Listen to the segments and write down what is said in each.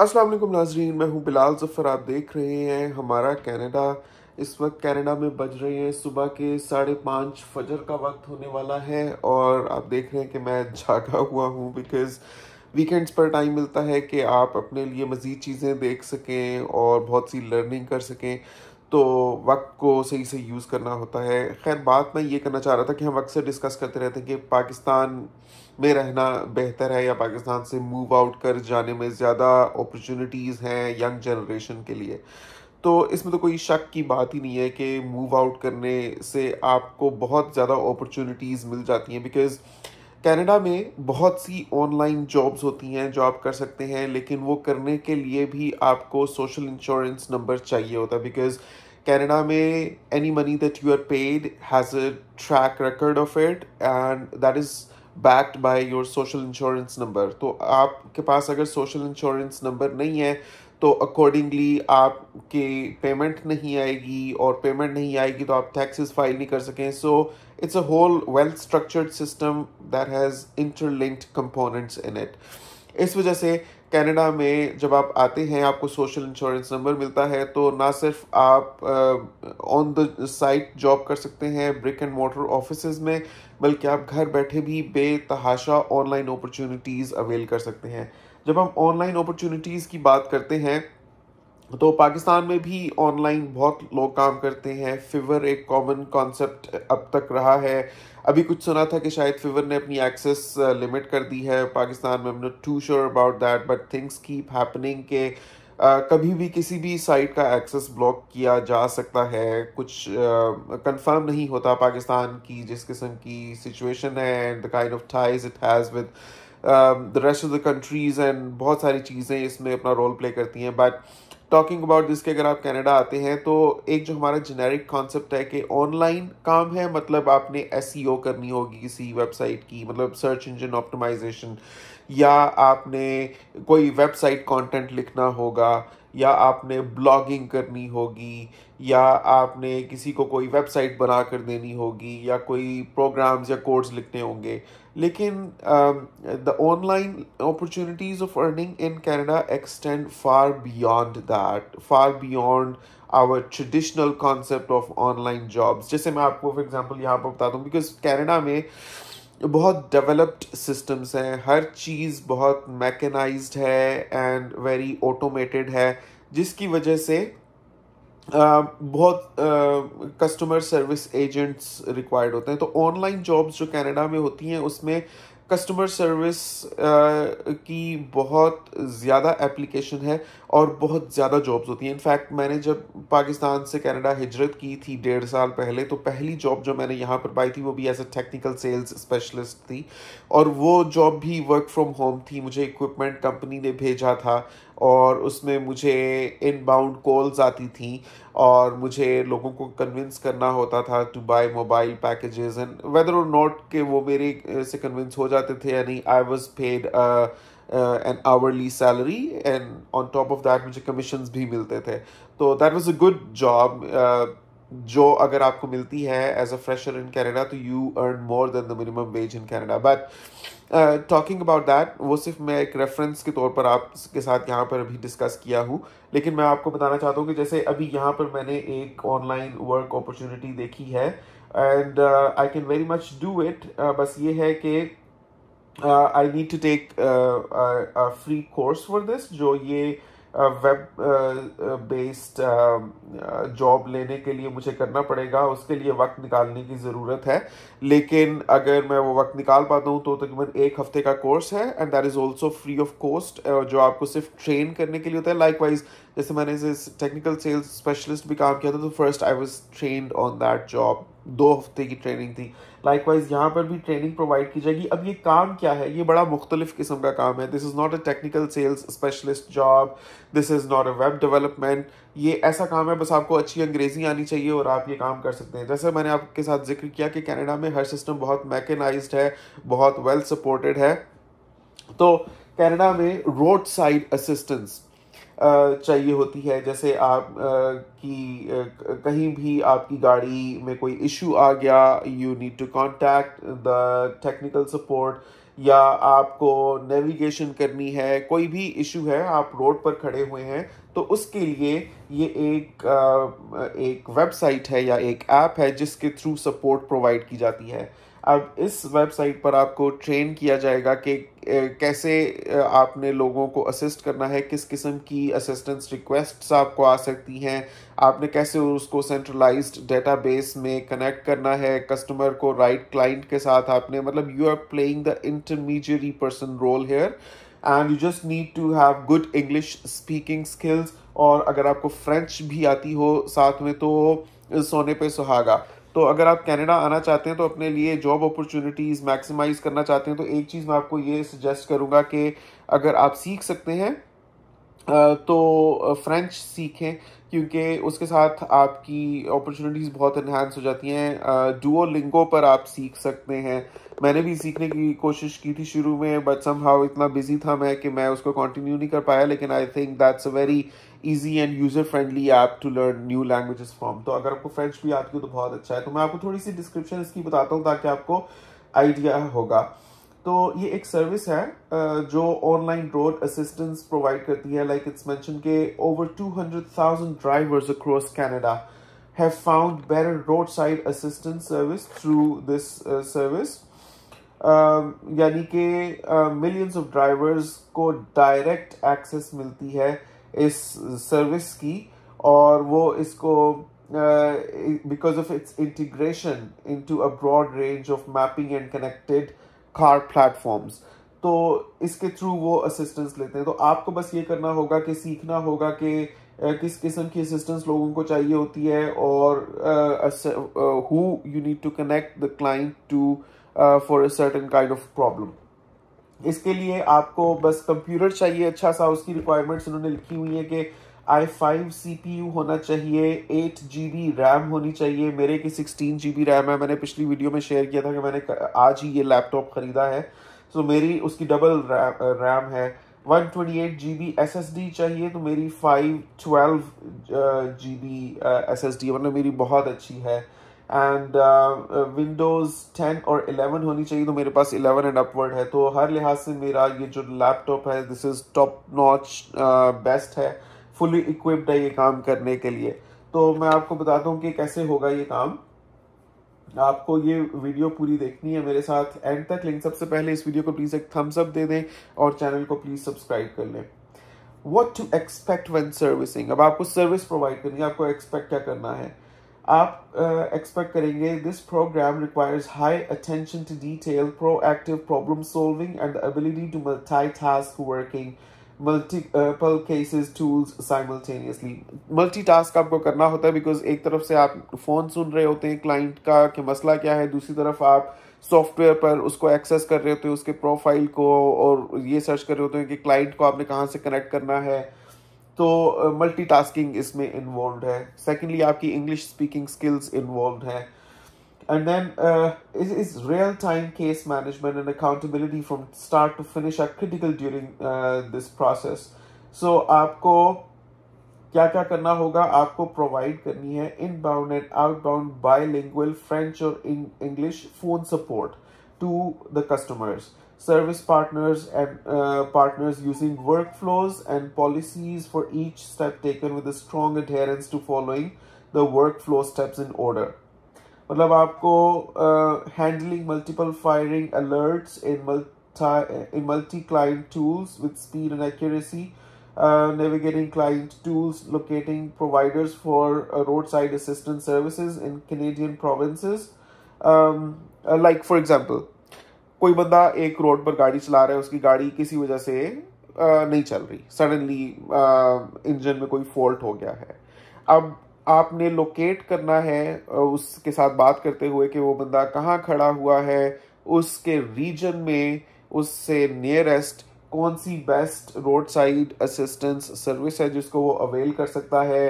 अस्सलाम वालेकुम नाजरीन मैं हूं बिलाल जफ़र आप देख रहे हैं हमारा कनाडा इस वक्त कनाडा में बज रहे हैं सुबह के साढ़े पाँच फजर का वक्त होने वाला है और आप देख रहे हैं कि मैं जागा हुआ हूं बिकॉज़ वीकेंड्स पर टाइम मिलता है कि आप अपने लिए मज़ीद चीज़ें देख सकें और बहुत सी लर्निंग कर सकें तो वक्त को सही से यूज़ करना होता है खैर बात मैं ये करना चाह रहा था कि हम अक्सर डिस्कस करते रहते हैं कि पाकिस्तान में रहना बेहतर है या पाकिस्तान से मूव आउट कर जाने में ज़्यादा अपॉर्चुनिटीज़ हैं यंग जनरेशन के लिए तो इसमें तो कोई शक की बात ही नहीं है कि मूव आउट करने से आपको बहुत ज़्यादा अपॉर्चुनिटीज़ मिल जाती हैं बिकॉज़ कनाडा में बहुत सी ऑनलाइन जॉब्स होती हैं जो आप कर सकते हैं लेकिन वो करने के लिए भी आपको सोशल इंश्योरेंस नंबर चाहिए होता है बिकॉज़ कैनेडा में any money that you are paid has a track record of it and that is backed by your social insurance number तो आपके पास अगर सोशल इंश्योरेंस नंबर नहीं है तो अकॉर्डिंगली आपके पेमेंट नहीं आएगी और पेमेंट नहीं आएगी तो आप टैक्सेस फाइल नहीं कर सकें so it's a whole well structured system that has interlinked components in it इस वजह से कनाडा में जब आप आते हैं आपको सोशल इंश्योरेंस नंबर मिलता है तो ना सिर्फ आप ऑन द साइट जॉब कर सकते हैं ब्रिक एंड मोटर ऑफिस में बल्कि आप घर बैठे भी बेतहाशा ऑनलाइन अपॉर्चुनिटीज़ अवेल कर सकते हैं जब हम ऑनलाइन अपॉर्चुनिटीज़ की बात करते हैं तो पाकिस्तान में भी ऑनलाइन बहुत लोग काम करते हैं फीवर एक कॉमन कॉन्सेप्ट अब तक रहा है अभी कुछ सुना था कि शायद फीवर ने अपनी एक्सेस लिमिट uh, कर दी है पाकिस्तान में not too sure about that but things keep happening के Uh, कभी भी किसी भी साइट का एक्सेस ब्लॉक किया जा सकता है कुछ कंफर्म uh, नहीं होता पाकिस्तान की जिस किस्म की सिचुएशन है and the kind of ties it has with the rest of the countries and बहुत सारी चीज़ें इसमें अपना रोल प्ले करती हैं बट टॉकिंग अबाउट दिस के अगर आप कनाडा आते हैं तो एक जो हमारा जेनेरिक कॉन्सेप्ट है कि ऑनलाइन काम है मतलब आपने एस e करनी होगी किसी वेबसाइट की मतलब सर्च इंजन ऑप्टिमाइजेशन या आपने कोई वेबसाइट कंटेंट लिखना होगा या आपने ब्लॉगिंग करनी होगी या आपने किसी को कोई वेबसाइट बना कर देनी होगी या कोई प्रोग्राम्स या कोर्स लिखने होंगे लेकिन the online opportunities of earning in Canada extend far beyond that far beyond our traditional concept of online jobs जैसे मैं आपको फॉर एग्जांपल यहाँ पर बता दूँ बिकॉज कैनेडा में बहुत डेवलप्ड सिस्टम्स हैं हर चीज़ बहुत मैकेनाइज है एंड वेरी ऑटोमेटेड है जिसकी वजह से बहुत कस्टमर सर्विस एजेंट्स रिक्वायर्ड होते हैं तो ऑनलाइन जॉब्स जो कनाडा में होती हैं उसमें कस्टमर सर्विस की बहुत ज़्यादा एप्लीकेशन है और बहुत ज़्यादा जॉब्स होती हैं इनफैक्ट मैंने जब पाकिस्तान से कनाडा हिजरत की थी डेढ़ साल पहले तो पहली जॉब जो मैंने यहाँ पर पाई थी वो भी as a technical sales specialist थी और वो जॉब भी वर्क फ्रॉम होम थी मुझे इक्विपमेंट कंपनी ने भेजा था और उसमें मुझे इनबाउंड कॉल्स आती थी और मुझे लोगों को कन्विंस करना होता था to buy mobile packages and whether or not के वो मेरे से कन्विंस हो जाते थे यानी I was paid an hourly salary and on top of that मुझे कमीशन भी मिलते थे तो that was a good job जो अगर आपको मिलती है as a fresher in Canada तो you earn more than the minimum wage in Canada but talking about that वो सिर्फ मैं एक रेफरेंस के तौर पर आपके साथ यहाँ पर अभी डिस्कस किया हूँ लेकिन मैं आपको बताना चाहता हूँ कि जैसे अभी यहाँ पर मैंने एक ऑनलाइन वर्क अपॉर्चुनिटी देखी है and I can very much do it बस ये है कि I need to take free course for this जो ये वेब बेस्ड जॉब लेने के लिए मुझे करना पड़ेगा उसके लिए वक्त निकालने की ज़रूरत है लेकिन अगर मैं वो वक्त निकाल पाता हूँ तो तकरीबन तो एक हफ्ते का कोर्स है and that is also free of cost जो आपको सिर्फ ट्रेन करने के लिए होता है लाइक वाइज जैसे मैंने टेक्निकल सेल्स स्पेशलिस्ट भी काम किया था तो first I was train on that job दो हफ्ते की ट्रेनिंग थी लाइकवाइज यहाँ पर भी ट्रेनिंग प्रोवाइड की जाएगी अब ये काम क्या है ये बड़ा मुख्तलिफ किस्म का काम है this is not a technical sales specialist job this is not a web development ये ऐसा काम है बस आपको अच्छी अंग्रेज़ी आनी चाहिए और आप ये काम कर सकते हैं जैसे मैंने आपके साथ जिक्र किया कि कैनेडा में हर सिस्टम बहुत मैकेनाइज है बहुत वेल सपोर्टेड है तो कैनेडा में रोड साइड असिस्टेंस चाहिए होती है जैसे आप की कहीं भी आपकी गाड़ी में कोई इशू आ गया you need to contact the technical support या आपको नेविगेशन करनी है कोई भी इशू है आप रोड पर खड़े हुए हैं तो उसके लिए ये एक एक वेबसाइट है या एक ऐप है जिसके थ्रू सपोर्ट प्रोवाइड की जाती है अब इस वेबसाइट पर आपको ट्रेन किया जाएगा कि कैसे आपने लोगों को असिस्ट करना है किस किस्म की असिस्टेंस रिक्वेस्ट्स आपको आ सकती हैं आपने कैसे उसको सेंट्रलाइज्ड डेटाबेस में कनेक्ट करना है कस्टमर को राइट right क्लाइंट के साथ आपने मतलब you are playing the intermediary person role here and you just need to have good English speaking skills और अगर आपको फ्रेंच भी आती हो साथ में तो सोने पे सुहागा तो अगर आप कनाडा आना चाहते हैं तो अपने लिए जॉब अपॉर्चुनिटीज़ मैक्सिमाइज करना चाहते हैं तो एक चीज़ मैं आपको ये सजेस्ट करूँगा कि अगर आप सीख सकते हैं तो फ्रेंच सीखें क्योंकि उसके साथ आपकी अपॉर्चुनिटीज़ बहुत इन्हांस हो जाती हैं डुओ लिंगो पर आप सीख सकते हैं मैंने भी सीखने की कोशिश की थी शुरू में बट सम हाउ इतना बिजी था मैं कि मैं उसको कंटिन्यू नहीं कर पाया लेकिन I think that's a very easy and user friendly app to learn new languages from तो अगर आपको फ्रेंच भी आती हो तो बहुत अच्छा है तो मैं आपको थोड़ी सी डिस्क्रिप्शन इसकी बताता हूँ ताकि आपको आइडिया होगा तो ये एक सर्विस है जो ऑनलाइन रोड असिस्टेंस प्रोवाइड करती है लाइक इट्स मेंशन के over 200,000 drivers across Canada have found better road side assistance service through this service यानी कि मिलियंस ऑफ ड्राइवर्स को डायरेक्ट एक्सेस मिलती है इस सर्विस की और वो इसको because of its integration into a broad range of mapping and connected car platforms तो इसके थ्रू वो असिस्टेंस लेते हैं तो आपको बस ये करना होगा कि सीखना होगा कि किस किस्म की असिस्टेंस लोगों को चाहिए होती है और who you need to connect the client to for a certain kind of problem इसके लिए आपको बस कंप्यूटर चाहिए अच्छा सा उसकी रिक्वायरमेंट्स उन्होंने लिखी हुई है कि I five C P U होना चाहिए एट जी बी रैम होनी चाहिए मेरे की सिक्सटीन जी बी रैम है मैंने पिछली वीडियो में शेयर किया था कि मैंने आज ही ये लैपटॉप ख़रीदा है सो so, मेरी उसकी डबल रैम रैम है one twenty eight G B S S D चाहिए तो मेरी five twelve G B S S D मतलब मेरी बहुत अच्छी है एंड विंडोज़ टेन और एलेवन होनी चाहिए तो मेरे पास एलेवन एंड अपवर्ड है तो हर लिहाज से मेरा ये जो लैपटॉप है this is top notch best है फुली इक्विप्ड है ये काम करने के लिए तो मैं आपको बताता हूँ कि कैसे होगा ये काम आपको ये वीडियो पूरी देखनी है मेरे साथ एंड तक लेकिन सबसे पहले इस वीडियो को प्लीज़ एक थम्स अप दे दें और चैनल को प्लीज़ सब्सक्राइब कर लें what to expect when servicing अब आपको सर्विस प्रोवाइड करनी है आपको एक्सपेक्ट क्या करना है आप एक्सपेक्ट uh, करेंगे this program requires high attention to detail proactive problem solving and ability ability to multitask working multiple cases tools simultaneously multitask आपको करना होता है बिकॉज एक तरफ से आप फ़ोन सुन रहे होते हैं क्लाइंट का कि मसला क्या है दूसरी तरफ आप सॉफ्टवेयर पर उसको एक्सेस कर रहे होते हैं उसके प्रोफाइल को और ये सर्च कर रहे होते हैं कि क्लाइंट को आपने कहाँ से कनेक्ट करना है तो मल्टीटास्किंग uh, इसमें इन्वॉल्व है सेकेंडली आपकी इंग्लिश स्पीकिंग स्किल्स इन्वॉल्व हैं and then uh, is, real-time case management and accountability from start to finish are critical during uh, this process so आपको क्या क्या करना होगा आपको provide करनी है inbound and outbound bilingual French bilingual French और English phone support to service partners and uh, partners using workflows and policies for each step taken with a strong adherence to following the workflow steps in order. मतलब आपको handling multiple firing alerts in multi in multi client tools with speed and accuracy navigating client tools locating providers for road side assistance services in Canadian provinces like for example कोई बंदा एक road पर गाड़ी चला रहा है उसकी गाड़ी किसी वजह से uh, नहीं चल रही सडनली इंजन uh, में कोई फॉल्ट हो गया है अब आपने लोकेट करना है उसके साथ बात करते हुए कि वो बंदा कहाँ खड़ा हुआ है उसके रीजन में उससे नियरेस्ट कौन सी best road side assistance service है जिसको वो अवेल कर सकता है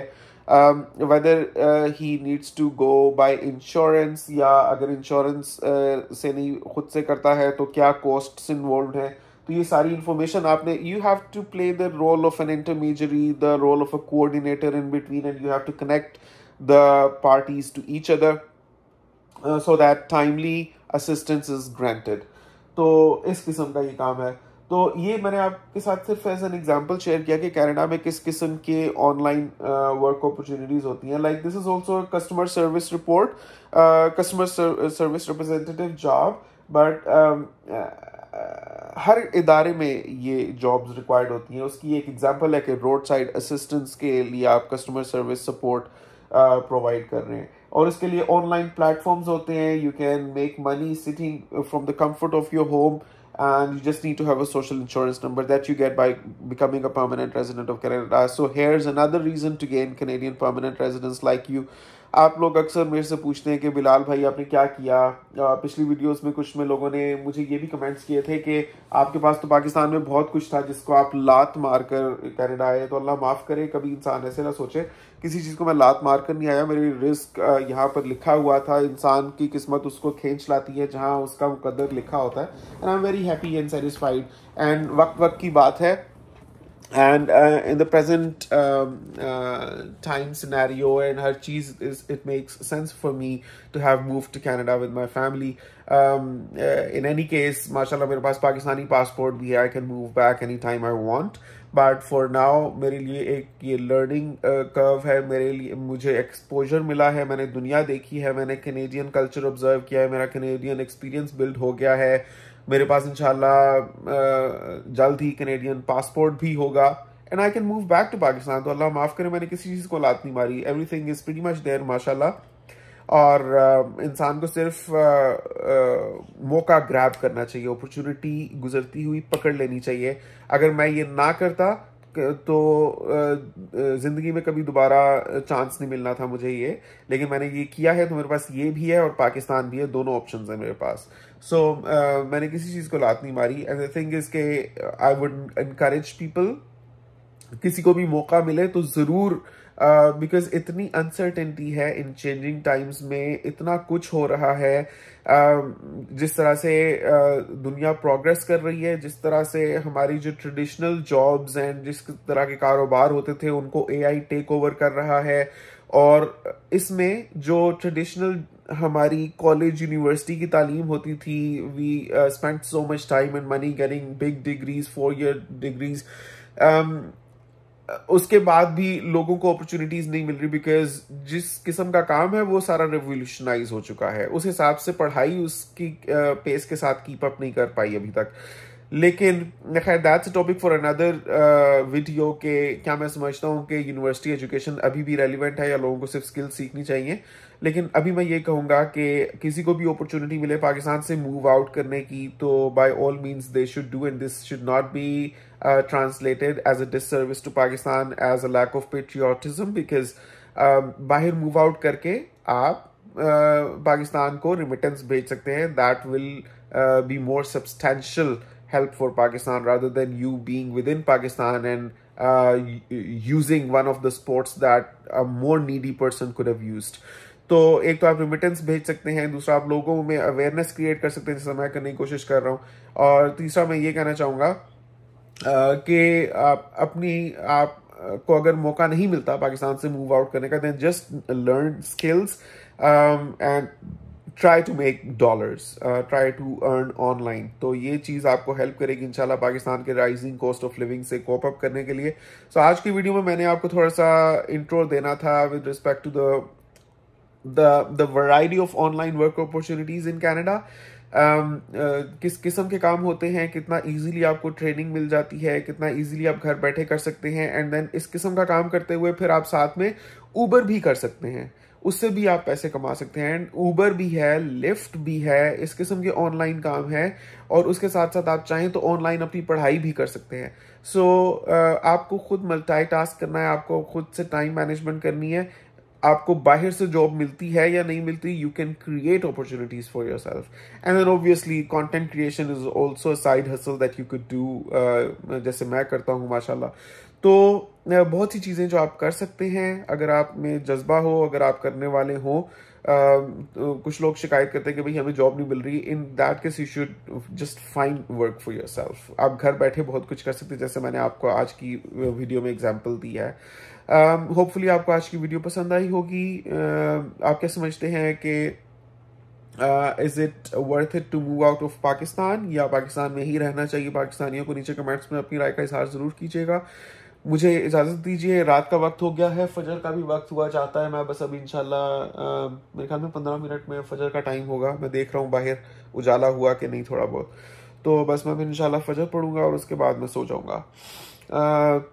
whether he needs to go by insurance या अगर इंश्योरेंस uh, से नहीं खुद से करता है तो क्या कॉस्ट्स इन्वॉल्व है तो ये सारी इन्फॉर्मेशन आपने you have to play the role of an intermediary the role of a coordinator in between and you have to connect the parties to each other so that timely assistance is granted तो इस किस्म का ये काम है तो ये मैंने आपके साथ सिर्फ एज एन एग्जाम्पल शेयर किया कि कैनेडा में किस किस्म के ऑनलाइन वर्क अपॉर्चुनिटीज़ होती हैं like this is also customer service report customer service representative job but हर इदारे में ये जॉब्स रिक्वायर्ड होती हैं उसकी एक एग्जांपल है कि रोड साइड असिस्टेंस के लिए आप कस्टमर सर्विस सपोर्ट प्रोवाइड कर रहे हैं और इसके लिए ऑनलाइन प्लेटफॉर्म्स होते हैं you can make money sitting from the comfort of your home and you just need to have a social insurance number that you get by becoming a permanent resident of Canada so here is another reason to gain Canadian permanent residence like you आप लोग अक्सर मेरे से पूछते हैं कि बिलाल भाई आपने क्या किया पिछली वीडियोस में कुछ में लोगों ने मुझे ये भी कमेंट्स किए थे कि आपके पास तो पाकिस्तान में बहुत कुछ था जिसको आप लात मार कर कैनेडा आए तो अल्लाह माफ़ करे कभी इंसान ऐसे ना सोचे किसी चीज़ को मैं लात मार कर नहीं आया मेरी रिस्क यहाँ पर लिखा हुआ था इंसान की किस्मत उसको खींच लाती है जहाँ उसका मुकदर लिखा होता है and I am very happy and satisfied and वक्त वक्त की बात है and uh, in the present um, uh, time scenario and her cheese is it makes sense for me to have moved to canada with my family um, uh, in any case mashallah mere paas pakistani passport bhi hai i can move back anytime i want but for now mere liye ek ye learning uh, curve hai mere liye mujhe exposure mila hai maine duniya dekhi hai maine canadian culture observe kiya hai mera canadian experience build ho gaya hai मेरे पास इंशाल्लाह जल्द ही Canadian passport भी होगा and I can move back to Pakistan तो अल्लाह माफ़ करे मैंने किसी चीज़ को लात नहीं मारी every is pretty much there माशाल्लाह और इंसान को सिर्फ uh, uh, मौका ग्रैब करना चाहिए अपॉर्चुनिटी गुजरती हुई पकड़ लेनी चाहिए अगर मैं ये ना करता तो ज़िंदगी में कभी दोबारा चांस नहीं मिलना था मुझे ये लेकिन मैंने ये किया है तो मेरे पास ये भी है और पाकिस्तान भी है दोनों ऑप्शन हैं मेरे पास सो so, uh, मैंने किसी चीज़ को लात नहीं मारी एंड द थिंग इज़ के आई वुड इनक्रेज पीपल किसी को भी मौका मिले तो ज़रूर uh, बिकॉज uh, इतनी अनसर्टेनिटी है इन चेंजिंग टाइम्स में इतना कुछ हो रहा है uh, जिस तरह से uh, दुनिया प्रोग्रेस कर रही है जिस तरह से हमारी जो ट्रेडिशनल जॉब्स एंड जिस तरह के कारोबार होते थे उनको एआई टेक ओवर कर रहा है और इसमें जो ट्रेडिशनल हमारी कॉलेज यूनिवर्सिटी की तालीम होती थी we spend so much time and money getting big degrees four year degrees उसके बाद भी लोगों को अपॉर्चुनिटीज नहीं मिल रही बिकॉज जिस किस्म का काम है वो सारा रेवोल्यूशनाइज हो चुका है उस हिसाब से पढ़ाई उसकी पेस के साथ कीप अप नहीं कर पाई अभी तक लेकिन खैर that's topic for another video के क्या मैं समझता हूँ कि यूनिवर्सिटी एजुकेशन अभी भी रेलिवेंट है या लोगों को सिर्फ स्किल सीखनी चाहिए लेकिन अभी मैं ये कहूँगा कि किसी को भी अपॉर्चुनिटी मिले पाकिस्तान से मूव आउट करने की तो by all means they should do and this should not be translated as a disservice to Pakistan as a lack of patriotism because बाहर मूव आउट करके आप uh, पाकिस्तान को रिमिटेंस भेज सकते हैं that will be more substantial help for Pakistan rather than you being within Pakistan and uh, using one of the sports that a more needy person could have used. तो एक तो आप remittance भेज सकते हैं दूसरा आप लोगों में अवेयरनेस क्रिएट कर सकते हैं जैसा मैं करने की कोशिश कर रहा हूँ और तीसरा मैं ये कहना चाहूँगा कि आप अपनी आप को अगर मौका नहीं मिलता पाकिस्तान से मूव आउट करने का then just learn skills and try to make dollars try to earn online तो ये चीज़ आपको हेल्प करेगी इंशाल्लाह पाकिस्तान के राइजिंग कॉस्ट ऑफ लिविंग से कोप अप करने के लिए सो so, आज की वीडियो में मैंने आपको थोड़ा सा इंट्रो देना था with respect to the the the variety of online work opportunities in um, uh, किस किस्म के काम होते हैं कितना इजीली आपको ट्रेनिंग मिल जाती है कितना इजीली आप घर बैठे कर सकते हैं एंड देन इस किस्म का काम करते हुए फिर आप साथ में ऊबर भी कर सकते हैं उससे भी आप पैसे कमा सकते हैं एंड ऊबर भी है लिफ्ट भी है इस किस्म के ऑनलाइन काम है और उसके साथ साथ आप चाहें तो ऑनलाइन अपनी पढ़ाई भी कर सकते हैं सो so, आपको खुद मल्टाई टास्क करना है आपको खुद से टाइम मैनेजमेंट करनी है आपको बाहर से जॉब मिलती है या नहीं मिलती you can create opportunities for yourself and obviously content creation is also side hustle that you could do जैसे मैं करता हूँ माशाला तो बहुत सी चीज़ें जो आप कर सकते हैं अगर आप में जज्बा हो अगर आप करने वाले हो तो कुछ लोग शिकायत करते हैं कि भाई हमें जॉब नहीं मिल रही in that case you should just find work for yourself आप घर बैठे बहुत कुछ कर सकते हैं जैसे मैंने आपको आज की वीडियो में एग्जाम्पल दिया है होपफुली आपको आज की वीडियो पसंद आई होगी आप क्या समझते हैं कि is it worth it to move out of Pakistan या पाकिस्तान में ही रहना चाहिए पाकिस्तानियों को नीचे कमेंट्स में अपनी राय का इजहार ज़रूर कीजिएगा मुझे इजाज़त दीजिए रात का वक्त हो गया है फजर का भी वक्त हुआ चाहता है मैं बस अभी इंशाल्लाह मेरे ख्याल में पंद्रह मिनट में फजर का टाइम होगा मैं देख रहा हूँ बाहर उजाला हुआ कि नहीं थोड़ा बहुत तो बस मैं अभी इंशाल्लाह फजर पढ़ूंगा और उसके बाद मैं सो जाऊंगा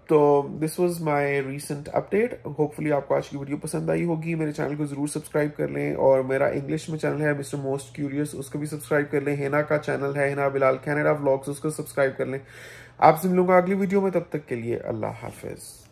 तो this was my recent update hopefully आपको आज की वीडियो पसंद आई होगी मेरे चैनल को ज़रूर सब्सक्राइब कर लें और मेरा इंग्लिश में चैनल है मिस्टर मोस्ट क्यूरियस उसको भी सब्सक्राइब कर लें हेना का चैनल है हेना बिलाल कैनेडा व्लॉग्स उसको सब्सक्राइब कर लें आपसे मिलूंगा अगली वीडियो में तब तक के लिए अल्लाह हाफिज़